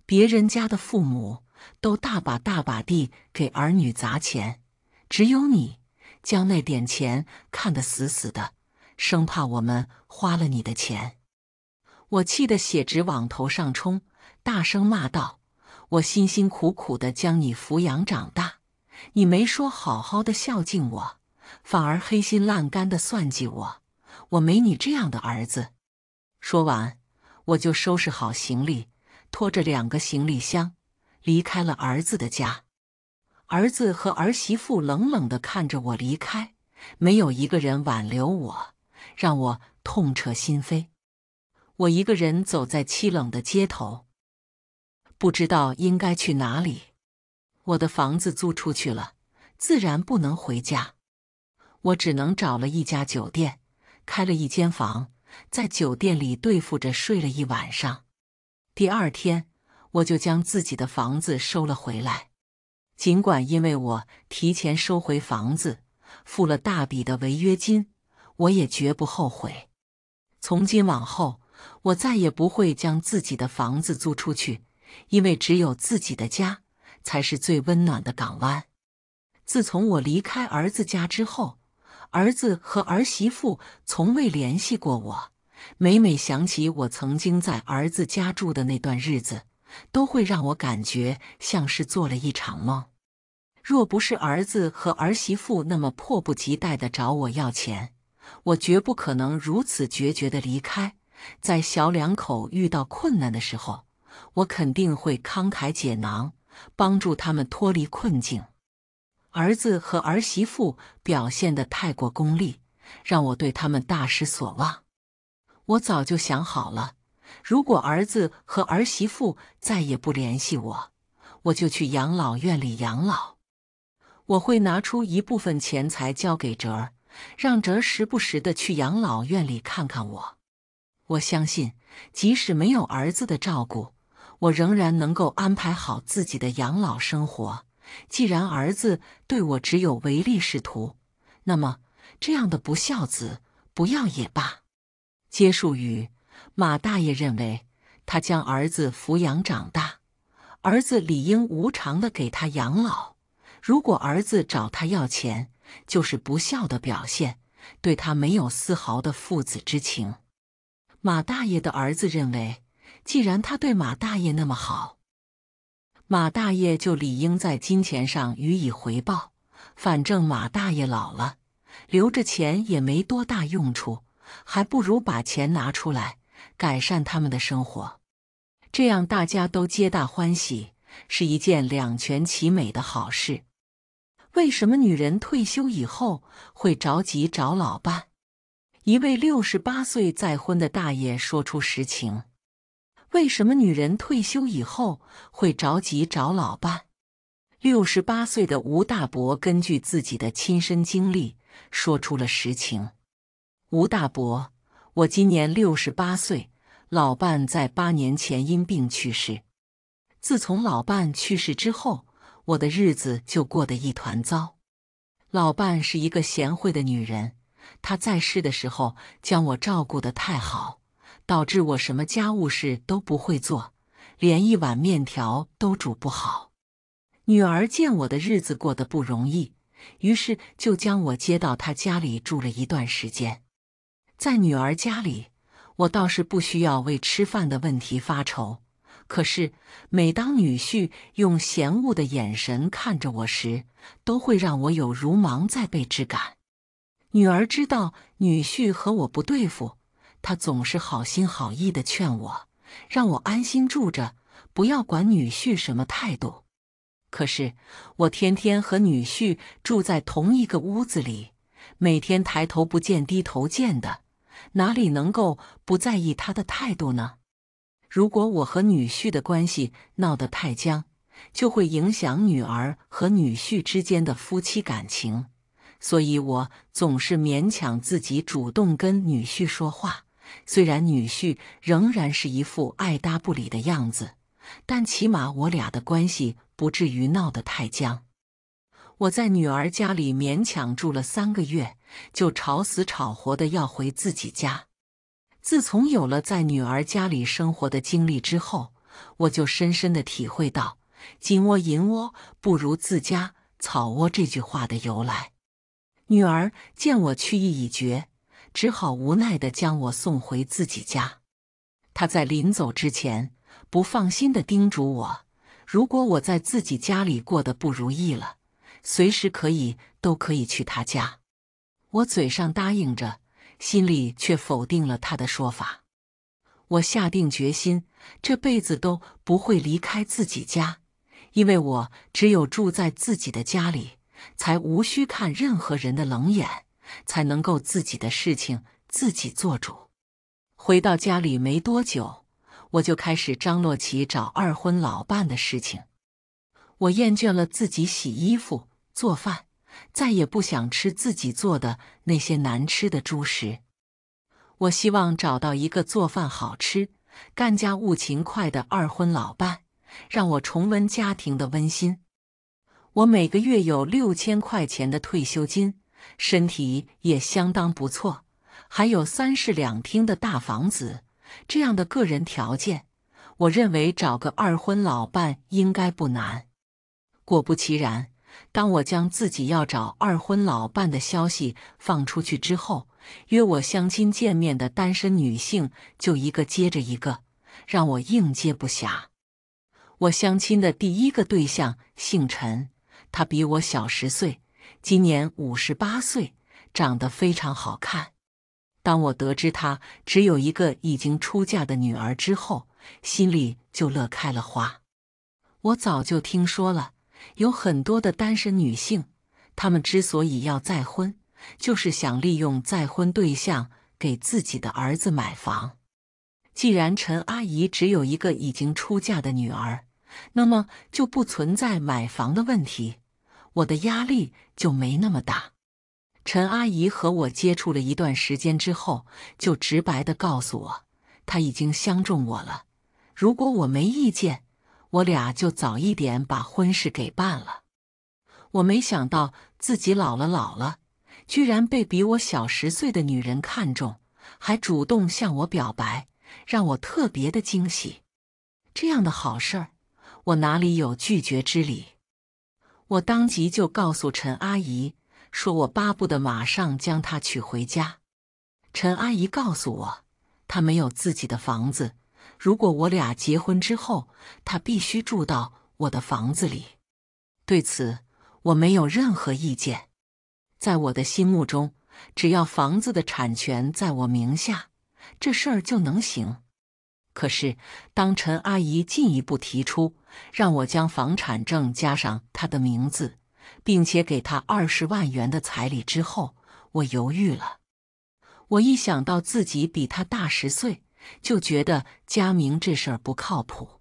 S1: 别人家的父母都大把大把地给儿女砸钱，只有你将那点钱看得死死的，生怕我们花了你的钱。”我气得血直往头上冲，大声骂道。我辛辛苦苦的将你抚养长大，你没说好好的孝敬我，反而黑心烂肝的算计我。我没你这样的儿子。说完，我就收拾好行李，拖着两个行李箱离开了儿子的家。儿子和儿媳妇冷冷的看着我离开，没有一个人挽留我，让我痛彻心扉。我一个人走在凄冷的街头。不知道应该去哪里，我的房子租出去了，自然不能回家。我只能找了一家酒店，开了一间房，在酒店里对付着睡了一晚上。第二天，我就将自己的房子收了回来。尽管因为我提前收回房子，付了大笔的违约金，我也绝不后悔。从今往后，我再也不会将自己的房子租出去。因为只有自己的家才是最温暖的港湾。自从我离开儿子家之后，儿子和儿媳妇从未联系过我。每每想起我曾经在儿子家住的那段日子，都会让我感觉像是做了一场梦。若不是儿子和儿媳妇那么迫不及待的找我要钱，我绝不可能如此决绝的离开。在小两口遇到困难的时候。我肯定会慷慨解囊，帮助他们脱离困境。儿子和儿媳妇表现得太过功利，让我对他们大失所望。我早就想好了，如果儿子和儿媳妇再也不联系我，我就去养老院里养老。我会拿出一部分钱财交给哲儿，让哲儿时不时的去养老院里看看我。我相信，即使没有儿子的照顾，我仍然能够安排好自己的养老生活。既然儿子对我只有唯利是图，那么这样的不孝子不要也罢。接述语，马大爷认为他将儿子抚养长大，儿子理应无偿的给他养老。如果儿子找他要钱，就是不孝的表现，对他没有丝毫的父子之情。马大爷的儿子认为。既然他对马大爷那么好，马大爷就理应在金钱上予以回报。反正马大爷老了，留着钱也没多大用处，还不如把钱拿出来改善他们的生活，这样大家都皆大欢喜，是一件两全其美的好事。为什么女人退休以后会着急找老伴？一位六十八岁再婚的大爷说出实情。为什么女人退休以后会着急找老伴？六十八岁的吴大伯根据自己的亲身经历说出了实情。吴大伯，我今年六十八岁，老伴在八年前因病去世。自从老伴去世之后，我的日子就过得一团糟。老伴是一个贤惠的女人，她在世的时候将我照顾的太好。导致我什么家务事都不会做，连一碗面条都煮不好。女儿见我的日子过得不容易，于是就将我接到她家里住了一段时间。在女儿家里，我倒是不需要为吃饭的问题发愁，可是每当女婿用嫌恶的眼神看着我时，都会让我有如芒在背之感。女儿知道女婿和我不对付。他总是好心好意的劝我，让我安心住着，不要管女婿什么态度。可是我天天和女婿住在同一个屋子里，每天抬头不见低头见的，哪里能够不在意他的态度呢？如果我和女婿的关系闹得太僵，就会影响女儿和女婿之间的夫妻感情。所以，我总是勉强自己主动跟女婿说话。虽然女婿仍然是一副爱搭不理的样子，但起码我俩的关系不至于闹得太僵。我在女儿家里勉强住了三个月，就吵死吵活的要回自己家。自从有了在女儿家里生活的经历之后，我就深深的体会到“金窝银窝不如自家草窝”这句话的由来。女儿见我去意已决。只好无奈地将我送回自己家。他在临走之前，不放心地叮嘱我：“如果我在自己家里过得不如意了，随时可以都可以去他家。”我嘴上答应着，心里却否定了他的说法。我下定决心，这辈子都不会离开自己家，因为我只有住在自己的家里，才无需看任何人的冷眼。才能够自己的事情自己做主。回到家里没多久，我就开始张罗起找二婚老伴的事情。我厌倦了自己洗衣服、做饭，再也不想吃自己做的那些难吃的猪食。我希望找到一个做饭好吃、干家务勤快的二婚老伴，让我重温家庭的温馨。我每个月有六千块钱的退休金。身体也相当不错，还有三室两厅的大房子，这样的个人条件，我认为找个二婚老伴应该不难。果不其然，当我将自己要找二婚老伴的消息放出去之后，约我相亲见面的单身女性就一个接着一个，让我应接不暇。我相亲的第一个对象姓陈，他比我小十岁。今年五十八岁，长得非常好看。当我得知她只有一个已经出嫁的女儿之后，心里就乐开了花。我早就听说了，有很多的单身女性，她们之所以要再婚，就是想利用再婚对象给自己的儿子买房。既然陈阿姨只有一个已经出嫁的女儿，那么就不存在买房的问题。我的压力就没那么大。陈阿姨和我接触了一段时间之后，就直白的告诉我，她已经相中我了。如果我没意见，我俩就早一点把婚事给办了。我没想到自己老了老了，居然被比我小十岁的女人看中，还主动向我表白，让我特别的惊喜。这样的好事儿，我哪里有拒绝之理？我当即就告诉陈阿姨，说我巴不得马上将她娶回家。陈阿姨告诉我，她没有自己的房子，如果我俩结婚之后，她必须住到我的房子里。对此，我没有任何意见。在我的心目中，只要房子的产权在我名下，这事儿就能行。可是，当陈阿姨进一步提出让我将房产证加上她的名字，并且给她二十万元的彩礼之后，我犹豫了。我一想到自己比她大十岁，就觉得加名这事儿不靠谱。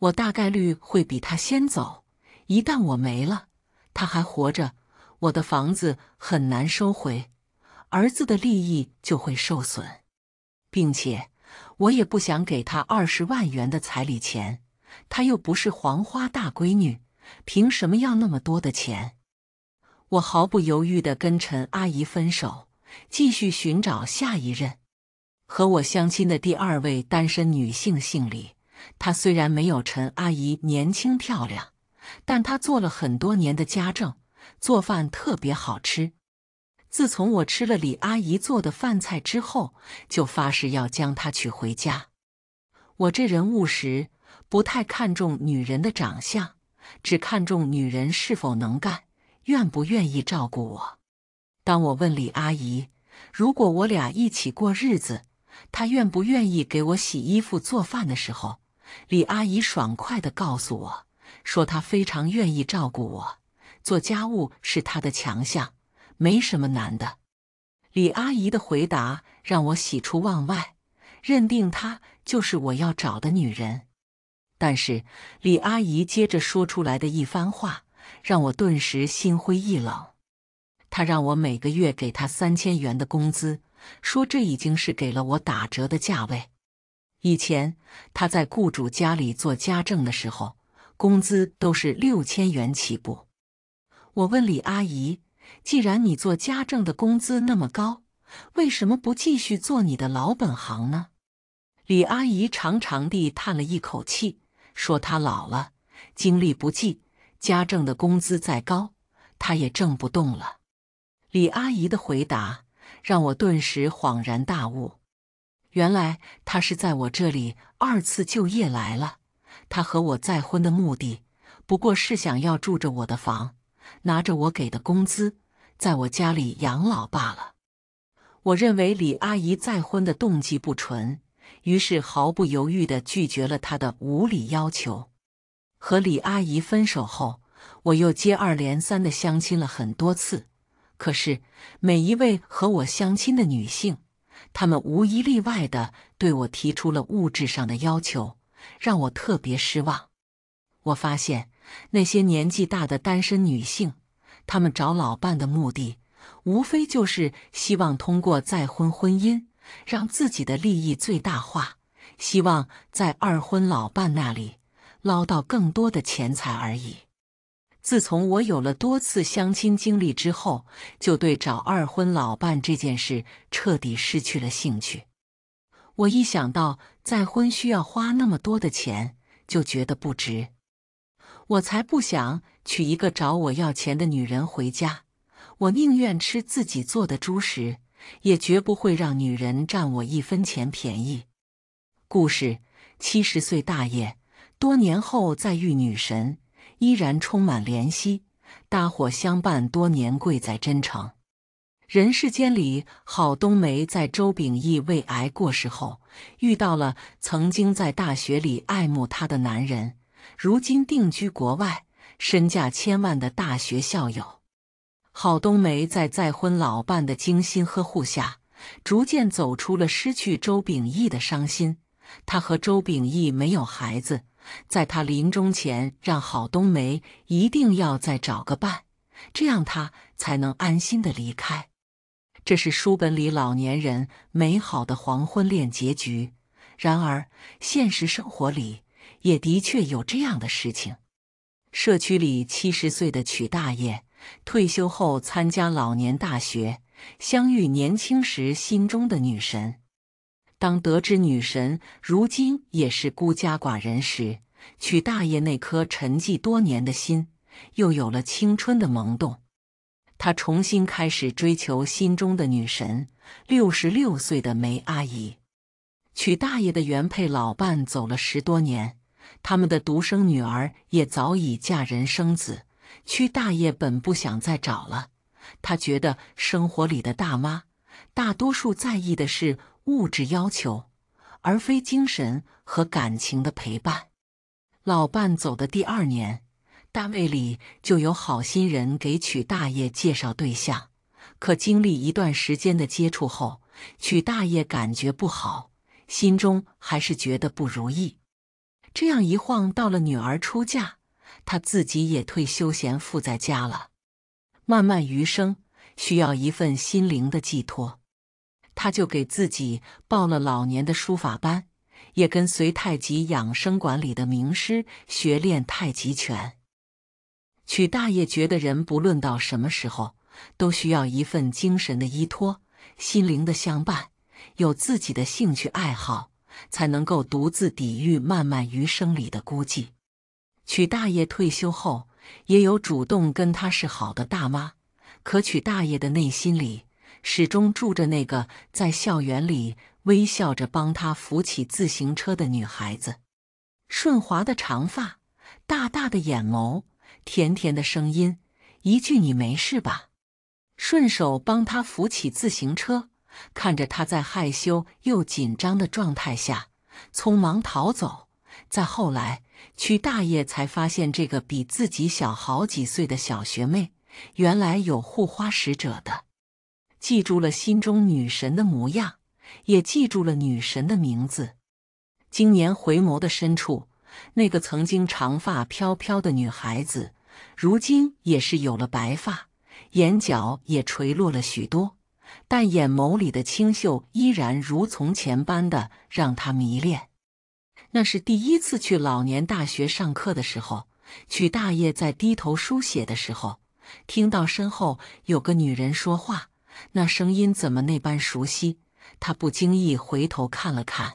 S1: 我大概率会比她先走，一旦我没了，她还活着，我的房子很难收回，儿子的利益就会受损，并且。我也不想给她二十万元的彩礼钱，她又不是黄花大闺女，凭什么要那么多的钱？我毫不犹豫地跟陈阿姨分手，继续寻找下一任。和我相亲的第二位单身女性姓李，她虽然没有陈阿姨年轻漂亮，但她做了很多年的家政，做饭特别好吃。自从我吃了李阿姨做的饭菜之后，就发誓要将她娶回家。我这人务实不太看重女人的长相，只看重女人是否能干，愿不愿意照顾我。当我问李阿姨，如果我俩一起过日子，她愿不愿意给我洗衣服、做饭的时候，李阿姨爽快地告诉我，说她非常愿意照顾我，做家务是她的强项。没什么难的，李阿姨的回答让我喜出望外，认定她就是我要找的女人。但是李阿姨接着说出来的一番话，让我顿时心灰意冷。她让我每个月给她三千元的工资，说这已经是给了我打折的价位。以前她在雇主家里做家政的时候，工资都是六千元起步。我问李阿姨。既然你做家政的工资那么高，为什么不继续做你的老本行呢？李阿姨长长地叹了一口气，说：“她老了，精力不济，家政的工资再高，她也挣不动了。”李阿姨的回答让我顿时恍然大悟，原来她是在我这里二次就业来了。她和我再婚的目的，不过是想要住着我的房。拿着我给的工资，在我家里养老罢了。我认为李阿姨再婚的动机不纯，于是毫不犹豫地拒绝了她的无理要求。和李阿姨分手后，我又接二连三地相亲了很多次，可是每一位和我相亲的女性，她们无一例外地对我提出了物质上的要求，让我特别失望。我发现。那些年纪大的单身女性，她们找老伴的目的，无非就是希望通过再婚婚姻，让自己的利益最大化，希望在二婚老伴那里捞到更多的钱财而已。自从我有了多次相亲经历之后，就对找二婚老伴这件事彻底失去了兴趣。我一想到再婚需要花那么多的钱，就觉得不值。我才不想娶一个找我要钱的女人回家，我宁愿吃自己做的猪食，也绝不会让女人占我一分钱便宜。故事：七十岁大爷多年后再遇女神，依然充满怜惜，大伙相伴多年，贵在真诚。人世间里，郝冬梅在周秉义胃癌过世后，遇到了曾经在大学里爱慕她的男人。如今定居国外、身价千万的大学校友郝冬梅，在再婚老伴的精心呵护下，逐渐走出了失去周秉义的伤心。他和周秉义没有孩子，在他临终前，让郝冬梅一定要再找个伴，这样他才能安心的离开。这是书本里老年人美好的黄昏恋结局，然而现实生活里。也的确有这样的事情。社区里七十岁的曲大爷退休后参加老年大学，相遇年轻时心中的女神。当得知女神如今也是孤家寡人时，曲大爷那颗沉寂多年的心又有了青春的萌动。他重新开始追求心中的女神——六十六岁的梅阿姨。曲大爷的原配老伴走了十多年。他们的独生女儿也早已嫁人生子。曲大爷本不想再找了，他觉得生活里的大妈大多数在意的是物质要求，而非精神和感情的陪伴。老伴走的第二年，单位里就有好心人给曲大爷介绍对象，可经历一段时间的接触后，曲大爷感觉不好，心中还是觉得不如意。这样一晃，到了女儿出嫁，他自己也退休闲富在家了。漫漫余生，需要一份心灵的寄托，他就给自己报了老年的书法班，也跟随太极养生馆里的名师学练太极拳。曲大爷觉得，人不论到什么时候，都需要一份精神的依托，心灵的相伴，有自己的兴趣爱好。才能够独自抵御漫漫余生里的孤寂。曲大爷退休后，也有主动跟他是好的大妈，可曲大爷的内心里始终住着那个在校园里微笑着帮他扶起自行车的女孩子：顺滑的长发，大大的眼眸，甜甜的声音，一句“你没事吧”，顺手帮他扶起自行车。看着他在害羞又紧张的状态下匆忙逃走，再后来曲大爷才发现，这个比自己小好几岁的小学妹原来有护花使者的，记住了心中女神的模样，也记住了女神的名字。经年回眸的深处，那个曾经长发飘飘的女孩子，如今也是有了白发，眼角也垂落了许多。但眼眸里的清秀依然如从前般的让他迷恋。那是第一次去老年大学上课的时候，曲大爷在低头书写的时候，听到身后有个女人说话，那声音怎么那般熟悉？他不经意回头看了看，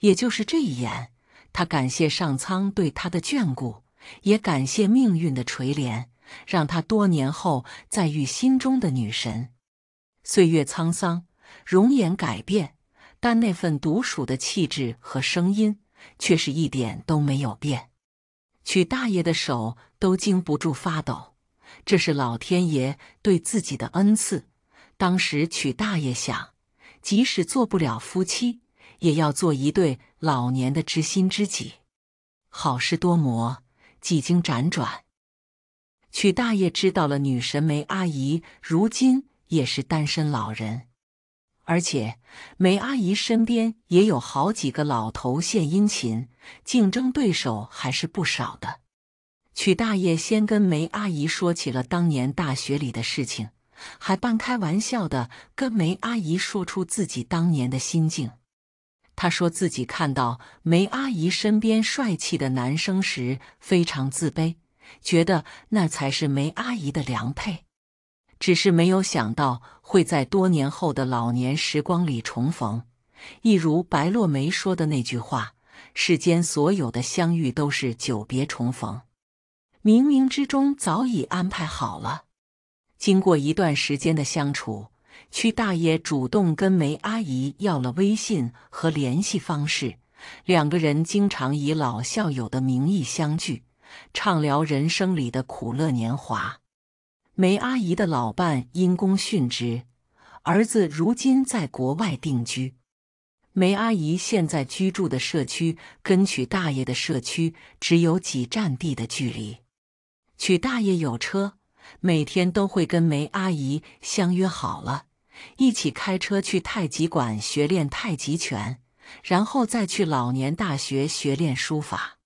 S1: 也就是这一眼，他感谢上苍对他的眷顾，也感谢命运的垂怜，让他多年后再遇心中的女神。岁月沧桑，容颜改变，但那份独属的气质和声音却是一点都没有变。曲大爷的手都经不住发抖，这是老天爷对自己的恩赐。当时曲大爷想，即使做不了夫妻，也要做一对老年的知心知己。好事多磨，几经辗转，曲大爷知道了女神梅阿姨如今。也是单身老人，而且梅阿姨身边也有好几个老头献殷勤，竞争对手还是不少的。曲大爷先跟梅阿姨说起了当年大学里的事情，还半开玩笑的跟梅阿姨说出自己当年的心境。他说自己看到梅阿姨身边帅气的男生时，非常自卑，觉得那才是梅阿姨的良配。只是没有想到会在多年后的老年时光里重逢，一如白落梅说的那句话：“世间所有的相遇都是久别重逢，冥冥之中早已安排好了。”经过一段时间的相处，屈大爷主动跟梅阿姨要了微信和联系方式，两个人经常以老校友的名义相聚，畅聊人生里的苦乐年华。梅阿姨的老伴因公殉职，儿子如今在国外定居。梅阿姨现在居住的社区跟曲大爷的社区只有几站地的距离。曲大爷有车，每天都会跟梅阿姨相约好了，一起开车去太极馆学练太极拳，然后再去老年大学学练书法。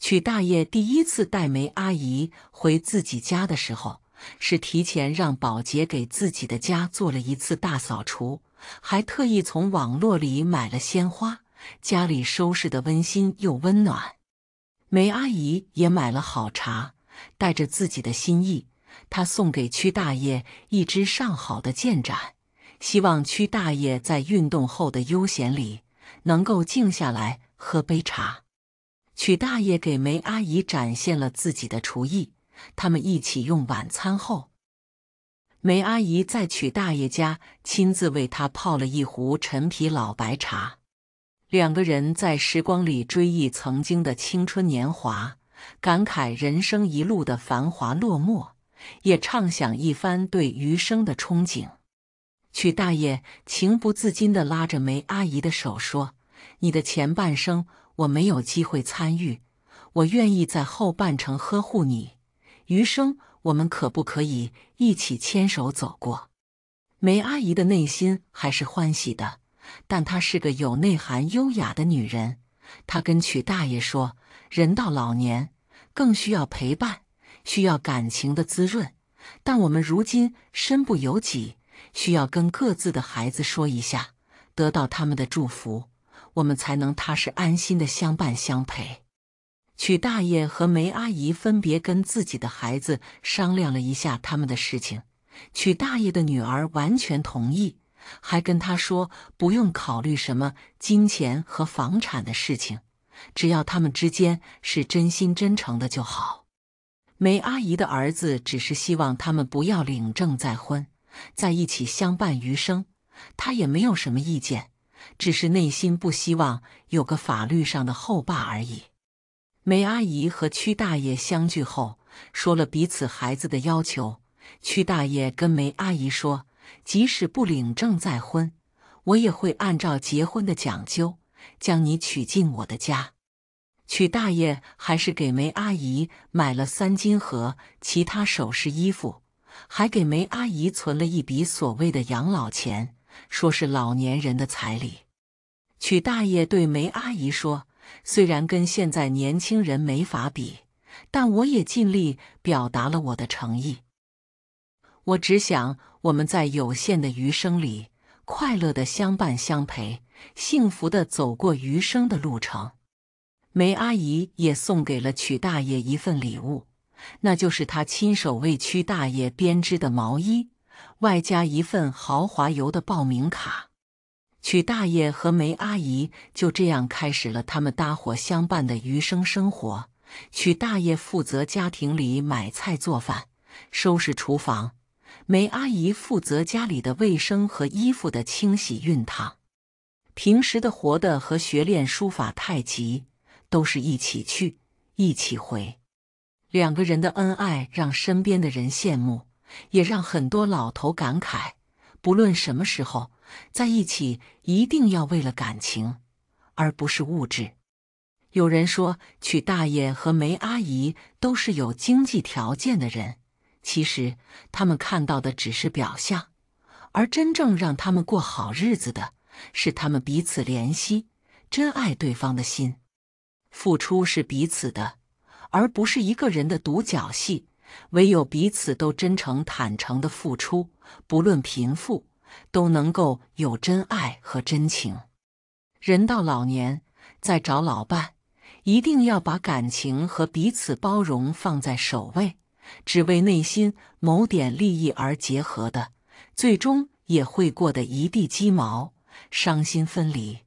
S1: 曲大爷第一次带梅阿姨回自己家的时候。是提前让保洁给自己的家做了一次大扫除，还特意从网络里买了鲜花，家里收拾的温馨又温暖。梅阿姨也买了好茶，带着自己的心意，她送给屈大爷一只上好的建盏，希望屈大爷在运动后的悠闲里能够静下来喝杯茶。曲大爷给梅阿姨展现了自己的厨艺。他们一起用晚餐后，梅阿姨在曲大爷家亲自为他泡了一壶陈皮老白茶。两个人在时光里追忆曾经的青春年华，感慨人生一路的繁华落寞，也畅想一番对余生的憧憬。曲大爷情不自禁地拉着梅阿姨的手说：“你的前半生我没有机会参与，我愿意在后半程呵护你。”余生，我们可不可以一起牵手走过？梅阿姨的内心还是欢喜的，但她是个有内涵、优雅的女人。她跟曲大爷说：“人到老年，更需要陪伴，需要感情的滋润。但我们如今身不由己，需要跟各自的孩子说一下，得到他们的祝福，我们才能踏实安心的相伴相陪。”曲大爷和梅阿姨分别跟自己的孩子商量了一下他们的事情。曲大爷的女儿完全同意，还跟他说不用考虑什么金钱和房产的事情，只要他们之间是真心真诚的就好。梅阿姨的儿子只是希望他们不要领证再婚，在一起相伴余生，他也没有什么意见，只是内心不希望有个法律上的后爸而已。梅阿姨和曲大爷相聚后，说了彼此孩子的要求。曲大爷跟梅阿姨说：“即使不领证再婚，我也会按照结婚的讲究，将你娶进我的家。”曲大爷还是给梅阿姨买了三金和其他首饰、衣服，还给梅阿姨存了一笔所谓的养老钱，说是老年人的彩礼。曲大爷对梅阿姨说。虽然跟现在年轻人没法比，但我也尽力表达了我的诚意。我只想我们在有限的余生里，快乐的相伴相陪，幸福的走过余生的路程。梅阿姨也送给了曲大爷一份礼物，那就是她亲手为曲大爷编织的毛衣，外加一份豪华游的报名卡。曲大爷和梅阿姨就这样开始了他们搭伙相伴的余生生活。曲大爷负责家庭里买菜、做饭、收拾厨房；梅阿姨负责家里的卫生和衣服的清洗熨烫。平时的活的和学练书法、太极都是一起去，一起回。两个人的恩爱让身边的人羡慕，也让很多老头感慨：不论什么时候。在一起一定要为了感情，而不是物质。有人说，曲大爷和梅阿姨都是有经济条件的人，其实他们看到的只是表象，而真正让他们过好日子的是他们彼此怜惜、真爱对方的心。付出是彼此的，而不是一个人的独角戏。唯有彼此都真诚坦诚的付出，不论贫富。都能够有真爱和真情。人到老年再找老伴，一定要把感情和彼此包容放在首位。只为内心某点利益而结合的，最终也会过得一地鸡毛，伤心分离。